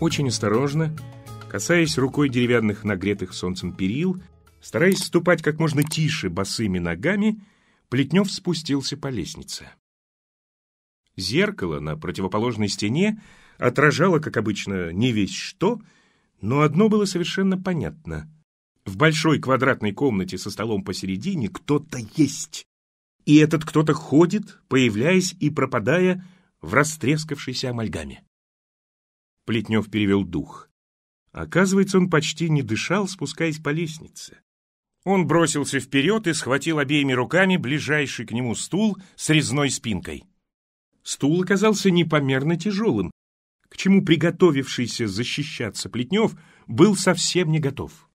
Очень осторожно, касаясь рукой деревянных нагретых солнцем перил, стараясь ступать как можно тише босыми ногами, Плетнев спустился по лестнице. Зеркало на противоположной стене отражало, как обычно, не весь что, но одно было совершенно понятно. В большой квадратной комнате со столом посередине кто-то есть. И этот кто-то ходит, появляясь и пропадая в растрескавшейся амальгаме. Плетнев перевел дух. Оказывается, он почти не дышал, спускаясь по лестнице. Он бросился вперед и схватил обеими руками ближайший к нему стул с резной спинкой. Стул оказался непомерно тяжелым, к чему приготовившийся защищаться Плетнев был совсем не готов.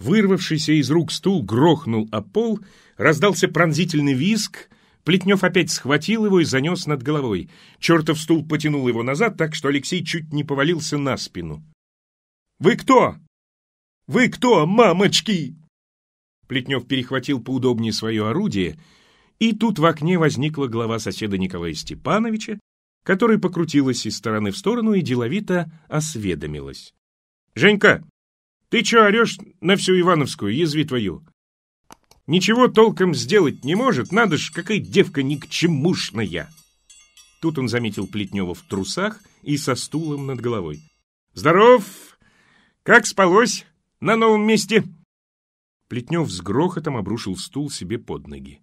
Вырвавшийся из рук стул грохнул о пол, раздался пронзительный визг — Плетнев опять схватил его и занес над головой. Чертов стул потянул его назад, так что Алексей чуть не повалился на спину. «Вы кто? Вы кто, мамочки?» Плетнев перехватил поудобнее свое орудие, и тут в окне возникла глава соседа Николая Степановича, которая покрутилась из стороны в сторону и деловито осведомилась. «Женька, ты чё орешь на всю Ивановскую, язви твою? Ничего толком сделать не может, надо ж, какая девка никчемушная!» Тут он заметил Плетнева в трусах и со стулом над головой. «Здоров! Как спалось? На новом месте!» Плетнев с грохотом обрушил стул себе под ноги.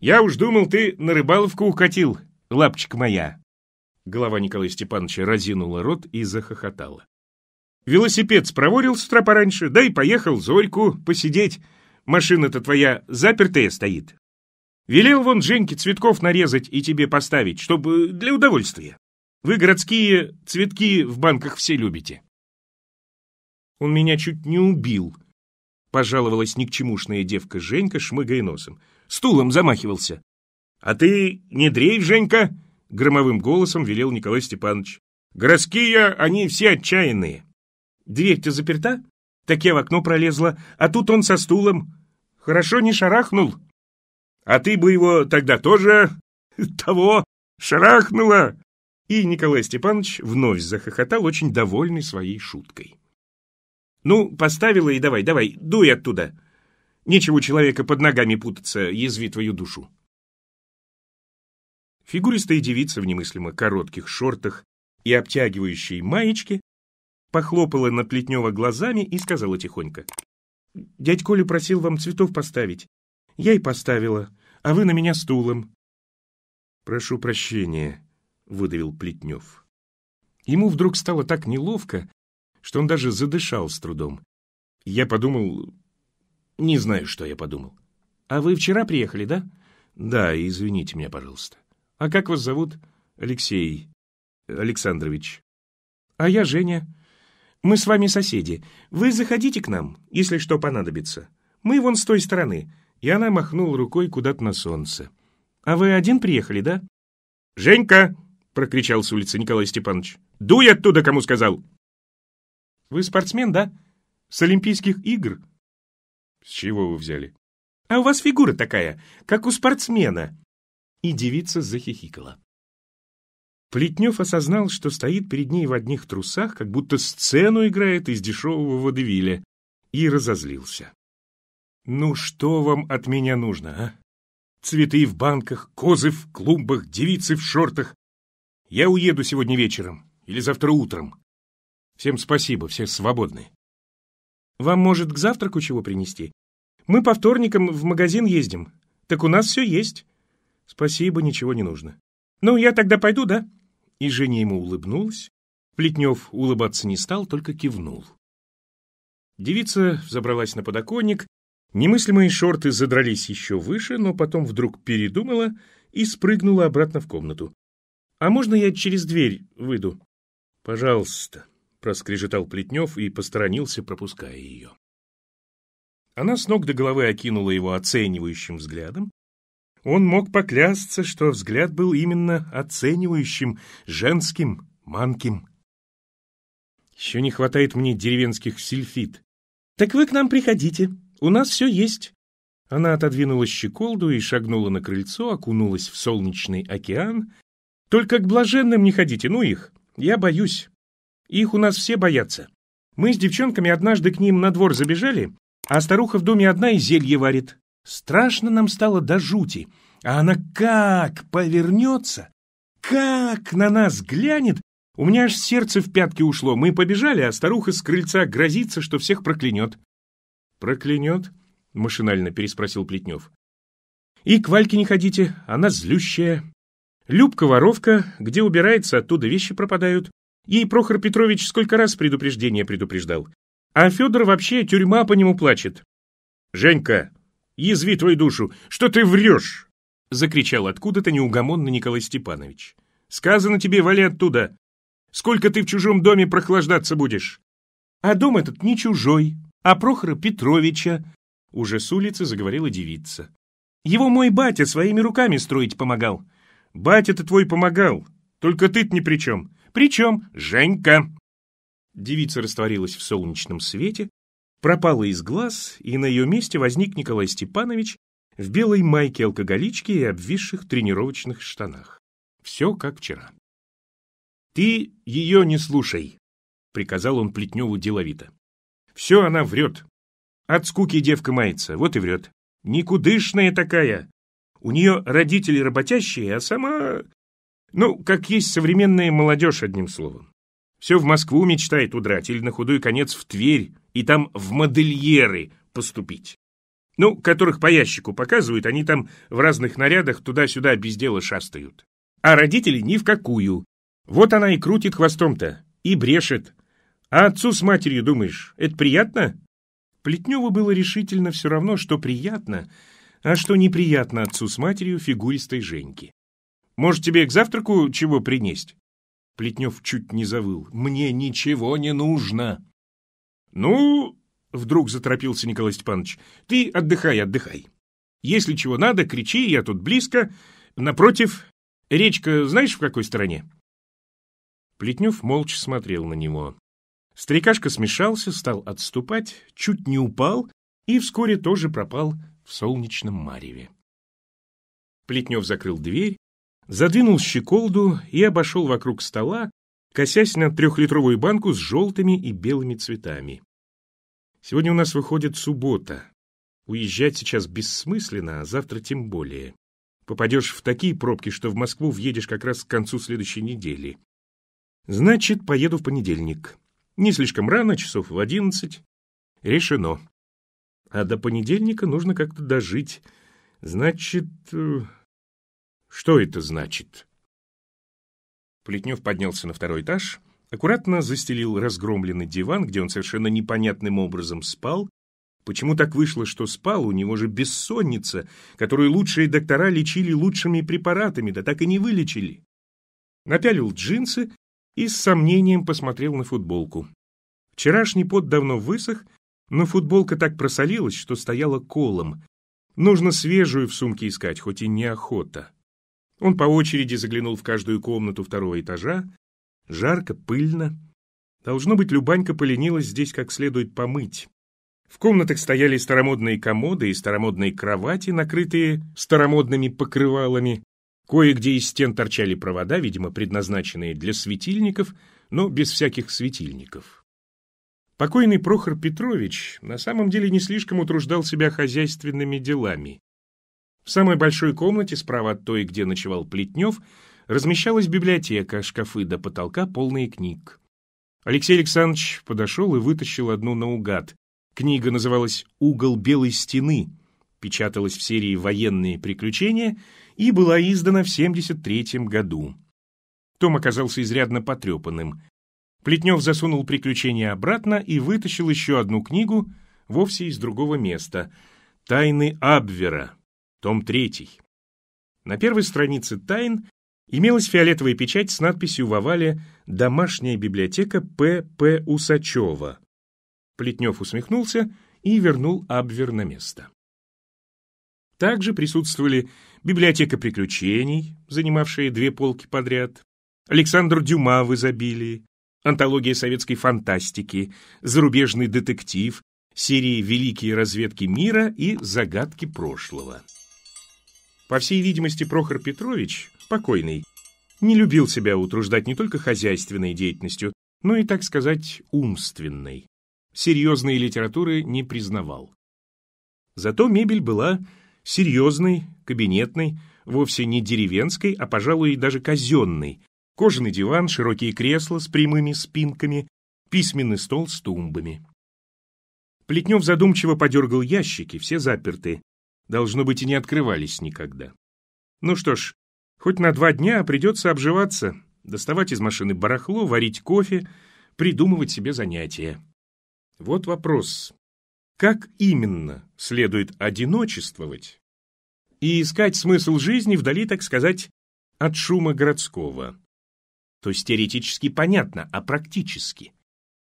«Я уж думал, ты на рыбаловку укатил, лапчик моя!» Голова Николая Степановича разинула рот и захохотала. «Велосипед спроворил с утра пораньше, да и поехал Зорьку посидеть. Машина-то твоя запертая стоит. Велел вон Женьке цветков нарезать и тебе поставить, чтобы для удовольствия. Вы городские цветки в банках все любите. Он меня чуть не убил, пожаловалась никчемушная девка Женька, шмыгая носом. Стулом замахивался. А ты не дрейф, Женька, громовым голосом велел Николай Степанович. Городские, они все отчаянные. Дверь-то заперта? так я в окно пролезла, а тут он со стулом. Хорошо не шарахнул. А ты бы его тогда тоже... того... шарахнула!» И Николай Степанович вновь захохотал, очень довольный своей шуткой. «Ну, поставила и давай, давай, дуй оттуда. Нечего человека под ногами путаться, язви твою душу». Фигуристая девица в немыслимо коротких шортах и обтягивающей маечке похлопала на Плетнева глазами и сказала тихонько. «Дядь Коля просил вам цветов поставить. Я и поставила, а вы на меня стулом». «Прошу прощения», — выдавил Плетнев. Ему вдруг стало так неловко, что он даже задышал с трудом. Я подумал... Не знаю, что я подумал. «А вы вчера приехали, да?» «Да, извините меня, пожалуйста». «А как вас зовут?» «Алексей Александрович». «А я Женя. Мы с вами соседи. Вы заходите к нам, если что понадобится. Мы вон с той стороны». И она махнула рукой куда-то на солнце. «А вы один приехали, да?» «Женька!» — прокричал с улицы Николай Степанович. «Дуй оттуда, кому сказал!» «Вы спортсмен, да? С Олимпийских игр?» «С чего вы взяли?» «А у вас фигура такая, как у спортсмена!» И девица захихикала. Плетнев осознал, что стоит перед ней в одних трусах, как будто сцену играет из дешевого водевиля, и разозлился. «Ну что вам от меня нужно, а? Цветы в банках, козы в клумбах, девицы в шортах. Я уеду сегодня вечером или завтра утром. Всем спасибо, все свободны. Вам, может, к завтраку чего принести? Мы по вторникам в магазин ездим. Так у нас все есть. Спасибо, ничего не нужно. Ну, я тогда пойду, да?» и Женя ему улыбнулась. Плетнев улыбаться не стал, только кивнул. Девица забралась на подоконник, немыслимые шорты задрались еще выше, но потом вдруг передумала и спрыгнула обратно в комнату. «А можно я через дверь выйду?» «Пожалуйста», — проскрежетал Плетнев и посторонился, пропуская ее. Она с ног до головы окинула его оценивающим взглядом, он мог поклясться, что взгляд был именно оценивающим, женским, манким. «Еще не хватает мне деревенских сильфит». «Так вы к нам приходите, у нас все есть». Она отодвинула щеколду и шагнула на крыльцо, окунулась в солнечный океан. «Только к блаженным не ходите, ну их, я боюсь. Их у нас все боятся. Мы с девчонками однажды к ним на двор забежали, а старуха в доме одна и зелье варит. Страшно нам стало до жути, а она как повернется, как на нас глянет, у меня аж сердце в пятки ушло. Мы побежали, а старуха с крыльца грозится, что всех проклянет. «Проклянет?» — машинально переспросил Плетнев. «И к Вальке не ходите, она злющая. Любка воровка, где убирается, оттуда вещи пропадают. Ей Прохор Петрович сколько раз предупреждение предупреждал. А Федор вообще тюрьма по нему плачет». «Женька, Язви твою душу! Что ты врешь?» — закричал откуда-то неугомонно Николай Степанович. «Сказано тебе, вали оттуда! Сколько ты в чужом доме прохлаждаться будешь?» «А дом этот не чужой, а Прохора Петровича!» Уже с улицы заговорила девица. «Его мой батя своими руками строить помогал». «Батя-то твой помогал, только ты-то ни при чем». «При чем? Женька!» Девица растворилась в солнечном свете, пропала из глаз, и на ее месте возник Николай Степанович в белой майке алкоголичке и обвисших тренировочных штанах. Все как вчера. «Ты ее не слушай», — приказал он Плетневу деловито. «Все она врет. От скуки девка мается, вот и врет. Никудышная такая. У нее родители работящие, а сама... Ну, как есть современная молодежь, одним словом. Все в Москву мечтает удрать или на худой конец в Тверь, и там в модельеры поступить. Ну, которых по ящику показывают, они там в разных нарядах туда-сюда без дела шастают. А родители ни в какую. Вот она и крутит хвостом-то, и брешет. А отцу с матерью, думаешь, это приятно? Плетневу было решительно все равно, что приятно, а что неприятно отцу с матерью фигуристой Женьки. Может, тебе к завтраку чего принесть? Плетнев чуть не завыл. «Мне ничего не нужно!» «Ну...» — вдруг заторопился Николай Степанович. «Ты отдыхай, отдыхай. Если чего надо, кричи, я тут близко. Напротив, речка знаешь в какой стороне?» Плетнев молча смотрел на него. Стрекашка смешался, стал отступать, чуть не упал и вскоре тоже пропал в солнечном мареве. Плетнев закрыл дверь, задвинул щеколду и обошел вокруг стола, косясь на трехлитровую банку с желтыми и белыми цветами. Сегодня у нас выходит суббота. Уезжать сейчас бессмысленно, а завтра тем более. Попадешь в такие пробки, что в Москву въедешь как раз к концу следующей недели. Значит, поеду в понедельник. Не слишком рано, часов в одиннадцать. Решено. А до понедельника нужно как-то дожить. Значит... Э, что это значит? Плетнев поднялся на второй этаж, аккуратно застелил разгромленный диван, где он совершенно непонятным образом спал. Почему так вышло, что спал? У него же бессонница, которую лучшие доктора лечили лучшими препаратами, да так и не вылечили. Напялил джинсы и с сомнением посмотрел на футболку. Вчерашний пот давно высох, но футболка так просолилась, что стояла колом. Нужно свежую в сумке искать, хоть и неохота. Он по очереди заглянул в каждую комнату второго этажа. Жарко, пыльно. Должно быть, Любанька поленилась здесь как следует помыть. В комнатах стояли старомодные комоды и старомодные кровати, накрытые старомодными покрывалами. Кое-где из стен торчали провода, видимо, предназначенные для светильников, но без всяких светильников. Покойный Прохор Петрович на самом деле не слишком утруждал себя хозяйственными делами. В самой большой комнате, справа от той, где ночевал Плетнев, размещалась библиотека, шкафы до потолка, полные книг. Алексей Александрович подошел и вытащил одну наугад. Книга называлась «Угол белой стены», печаталась в серии «Военные приключения» и была издана в 1973 году. Том оказался изрядно потрепанным. Плетнев засунул приключения обратно и вытащил еще одну книгу, вовсе из другого места — «Тайны Абвера», том 3. На первой странице «Тайн» имелась фиолетовая печать с надписью в овале «Домашняя библиотека П. П. Усачева». Плетнев усмехнулся и вернул Абвер на место. Также присутствовали библиотека приключений, занимавшая две полки подряд, Александр Дюма в изобилии, антология советской фантастики, зарубежный детектив, серии «Великие разведки мира» и «Загадки прошлого». По всей видимости, Прохор Петрович, покойный, не любил себя утруждать не только хозяйственной деятельностью, но и, так сказать, умственной. Серьезной литературы не признавал. Зато мебель была серьезной, кабинетной, вовсе не деревенской, а, пожалуй, даже казенной. Кожаный диван, широкие кресла с прямыми спинками, письменный стол с тумбами. Плетнев задумчиво подергал ящики, все заперты. Должно быть, и не открывались никогда. Ну что ж, хоть на два дня придется обживаться, доставать из машины барахло, варить кофе, придумывать себе занятия. Вот вопрос. Как именно следует одиночествовать и искать смысл жизни вдали, так сказать, от шума городского? То есть теоретически понятно, а практически.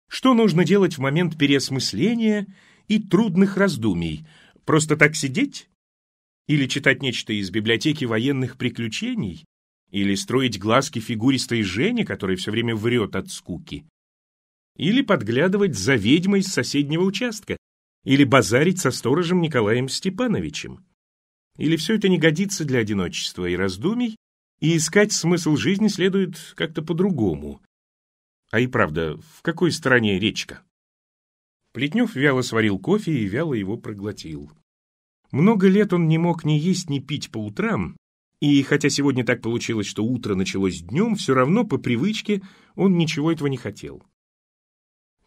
Что нужно делать в момент переосмысления и трудных раздумий – Просто так сидеть? Или читать нечто из библиотеки военных приключений? Или строить глазки фигуристой Жене, которая все время врет от скуки? Или подглядывать за ведьмой с соседнего участка? Или базарить со сторожем Николаем Степановичем? Или все это не годится для одиночества и раздумий, и искать смысл жизни следует как-то по-другому? А и правда, в какой стране речка? Плетнев вяло сварил кофе и вяло его проглотил. Много лет он не мог ни есть, ни пить по утрам, и хотя сегодня так получилось, что утро началось днем, все равно по привычке он ничего этого не хотел.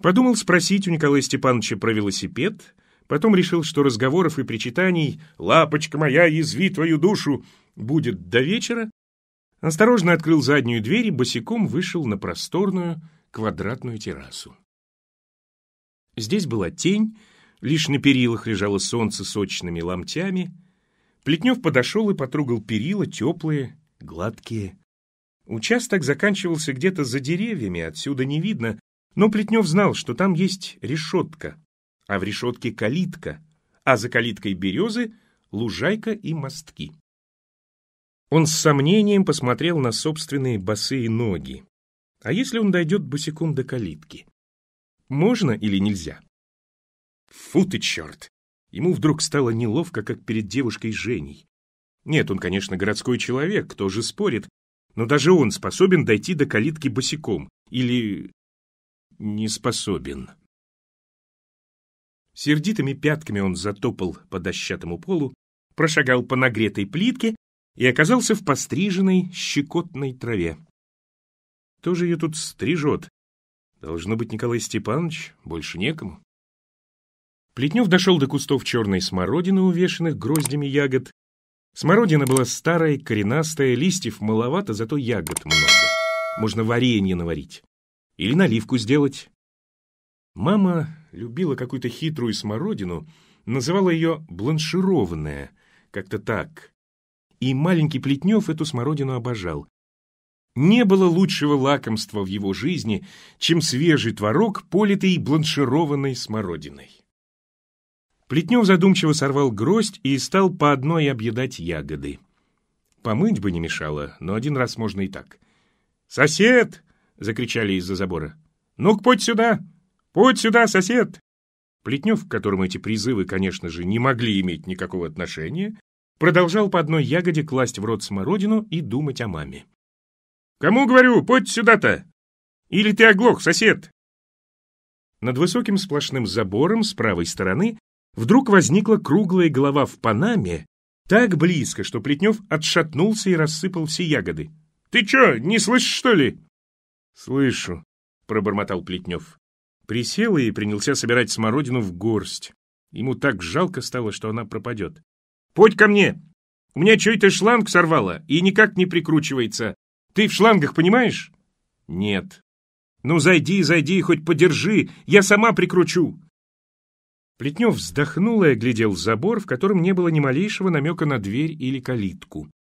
Подумал спросить у Николая Степановича про велосипед, потом решил, что разговоров и причитаний «Лапочка моя, язви твою душу!» будет до вечера, осторожно открыл заднюю дверь и босиком вышел на просторную квадратную террасу. Здесь была тень, лишь на перилах лежало солнце сочными ломтями. Плетнев подошел и потрогал перила, теплые, гладкие. Участок заканчивался где-то за деревьями, отсюда не видно, но Плетнев знал, что там есть решетка, а в решетке калитка, а за калиткой березы — лужайка и мостки. Он с сомнением посмотрел на собственные босые ноги. А если он дойдет босиком до калитки? Можно или нельзя? Фу ты, черт! Ему вдруг стало неловко, как перед девушкой Женей. Нет, он, конечно, городской человек, кто же спорит, но даже он способен дойти до калитки босиком. Или... не способен. Сердитыми пятками он затопал по дощатому полу, прошагал по нагретой плитке и оказался в постриженной щекотной траве. Тоже ее тут стрижет? Должно быть, Николай Степанович, больше некому. Плетнев дошел до кустов черной смородины, увешанных гроздями ягод. Смородина была старая, коренастая, листьев маловато, зато ягод много. Можно варенье наварить. Или наливку сделать. Мама любила какую-то хитрую смородину, называла ее бланшированная, как-то так. И маленький Плетнев эту смородину обожал. Не было лучшего лакомства в его жизни, чем свежий творог, политый бланшированной смородиной. Плетнев задумчиво сорвал гроздь и стал по одной объедать ягоды. Помыть бы не мешало, но один раз можно и так. «Сосед!» — закричали из-за забора. «Ну-ка, подь сюда! Подь сюда, сосед!» Плетнев, к которому эти призывы, конечно же, не могли иметь никакого отношения, продолжал по одной ягоде класть в рот смородину и думать о маме. «Кому, говорю, подь сюда-то! Или ты оглох, сосед!» Над высоким сплошным забором с правой стороны вдруг возникла круглая голова в панаме, так близко, что Плетнев отшатнулся и рассыпал все ягоды. «Ты чё, не слышишь, что ли?» «Слышу», — пробормотал Плетнев. Присел и принялся собирать смородину в горсть. Ему так жалко стало, что она пропадет. «Подь ко мне! У меня чё то шланг сорвало и никак не прикручивается. Ты в шлангах, понимаешь? Нет. Ну, зайди, зайди, хоть подержи, я сама прикручу. Плетнев вздохнул и оглядел забор, в котором не было ни малейшего намека на дверь или калитку.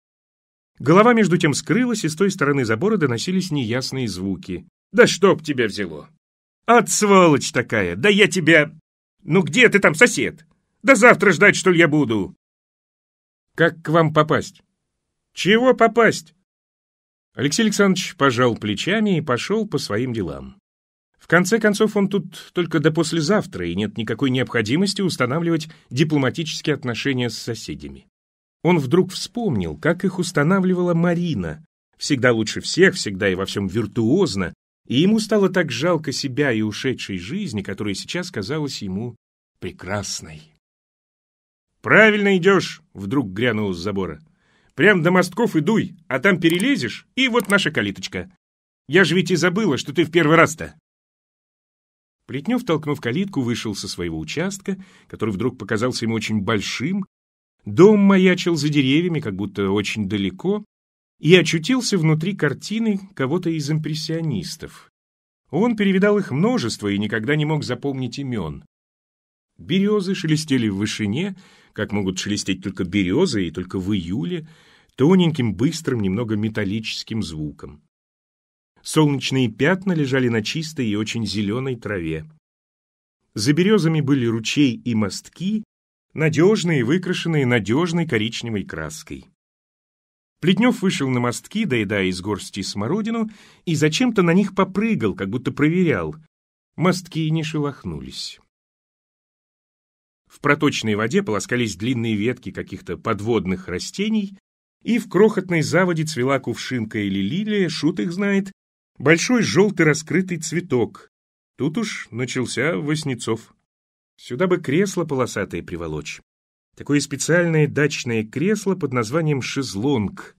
Голова между тем скрылась, и с той стороны забора доносились неясные звуки. «Да чтоб тебя взяло!» «От сволочь такая! Да я тебя...» «Ну где ты там, сосед? Да завтра ждать, что ли, я буду?» «Как к вам попасть?» «Чего попасть? Алексей Александрович пожал плечами и пошел по своим делам. В конце концов, он тут только до послезавтра, и нет никакой необходимости устанавливать дипломатические отношения с соседями. Он вдруг вспомнил, как их устанавливала Марина. Всегда лучше всех, всегда и во всем виртуозно, и ему стало так жалко себя и ушедшей жизни, которая сейчас казалась ему прекрасной. «Правильно идешь!» — вдруг грянул с забора. Прям до мостков и дуй, а там перелезешь, и вот наша калиточка. Я же ведь и забыла, что ты в первый раз-то». Плетнев, толкнув калитку, вышел со своего участка, который вдруг показался ему очень большим. Дом маячил за деревьями, как будто очень далеко, и очутился внутри картины кого-то из импрессионистов. Он перевидал их множество и никогда не мог запомнить имен. Березы шелестели в вышине, как могут шелестеть только березы, и только в июле — тоненьким, быстрым, немного металлическим звуком. Солнечные пятна лежали на чистой и очень зеленой траве. За березами были ручей и мостки, надежные, выкрашенные надежной коричневой краской. Плетнев вышел на мостки, доедая из горсти смородину, и зачем-то на них попрыгал, как будто проверял. Мостки не шелохнулись. В проточной воде полоскались длинные ветки каких-то подводных растений, и в крохотной заводе цвела кувшинка или лилия, шут их знает, большой желтый раскрытый цветок. Тут уж начался Воснецов. Сюда бы кресло полосатое приволочь. Такое специальное дачное кресло под названием «шезлонг».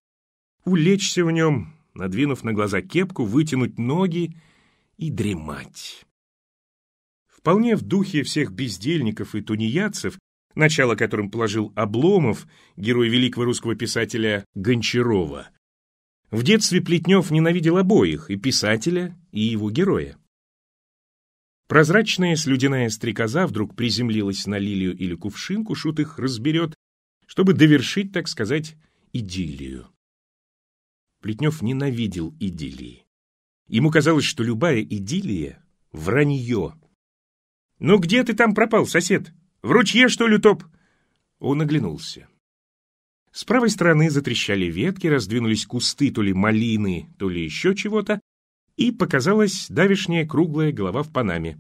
Улечься в нем, надвинув на глаза кепку, вытянуть ноги и дремать. Вполне в духе всех бездельников и тунеядцев начало которым положил Обломов, герой великого русского писателя Гончарова. В детстве Плетнев ненавидел обоих, и писателя, и его героя. Прозрачная слюдяная стрекоза вдруг приземлилась на лилию или кувшинку, шут их разберет, чтобы довершить, так сказать, идиллию. Плетнев ненавидел идиллии. Ему казалось, что любая идиллия — вранье. «Ну где ты там пропал, сосед?» В ручье, что ли, топ?» Он оглянулся. С правой стороны затрещали ветки, раздвинулись кусты то ли малины, то ли еще чего-то, и показалась давишняя круглая голова в панаме.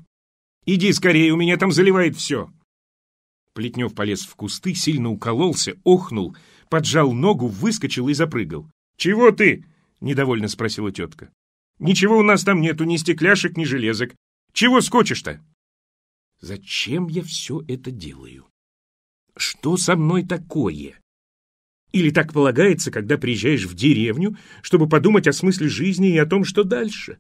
«Иди скорее, у меня там заливает все!» Плетнев полез в кусты, сильно укололся, охнул, поджал ногу, выскочил и запрыгал. «Чего ты?» — недовольно спросила тетка. «Ничего у нас там нету, ни стекляшек, ни железок. Чего скочишь-то?» Зачем я все это делаю? Что со мной такое? Или так полагается, когда приезжаешь в деревню, чтобы подумать о смысле жизни и о том, что дальше?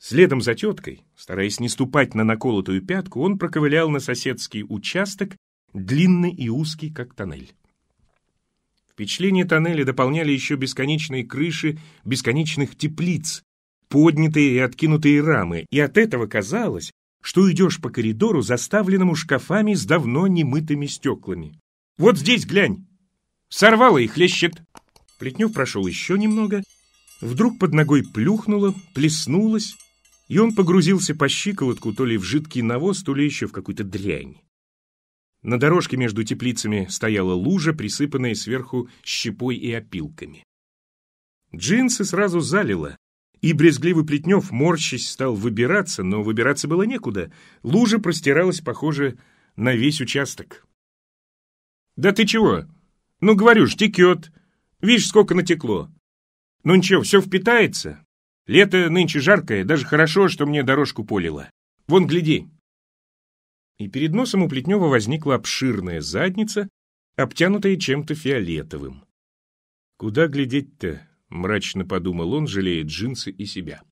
Следом за теткой, стараясь не ступать на наколотую пятку, он проковылял на соседский участок, длинный и узкий, как тоннель. Впечатление тоннеля дополняли еще бесконечные крыши бесконечных теплиц, поднятые и откинутые рамы, и от этого казалось, что идешь по коридору, заставленному шкафами с давно немытыми стеклами. «Вот здесь глянь!» «Сорвало и хлещет!» Плетнев прошел еще немного. Вдруг под ногой плюхнуло, плеснулось, и он погрузился по щиколотку то ли в жидкий навоз, то ли еще в какую-то дрянь. На дорожке между теплицами стояла лужа, присыпанная сверху щепой и опилками. Джинсы сразу залило, и брезгливый Плетнев, морщись, стал выбираться, но выбираться было некуда. Лужа простиралась, похоже, на весь участок. «Да ты чего? Ну, говорю ж, текет. Видишь, сколько натекло. Ну ничего, все впитается. Лето нынче жаркое, даже хорошо, что мне дорожку полило. Вон, гляди». И перед носом у Плетнева возникла обширная задница, обтянутая чем-то фиолетовым. «Куда глядеть-то?» Мрачно подумал он, жалея джинсы и себя.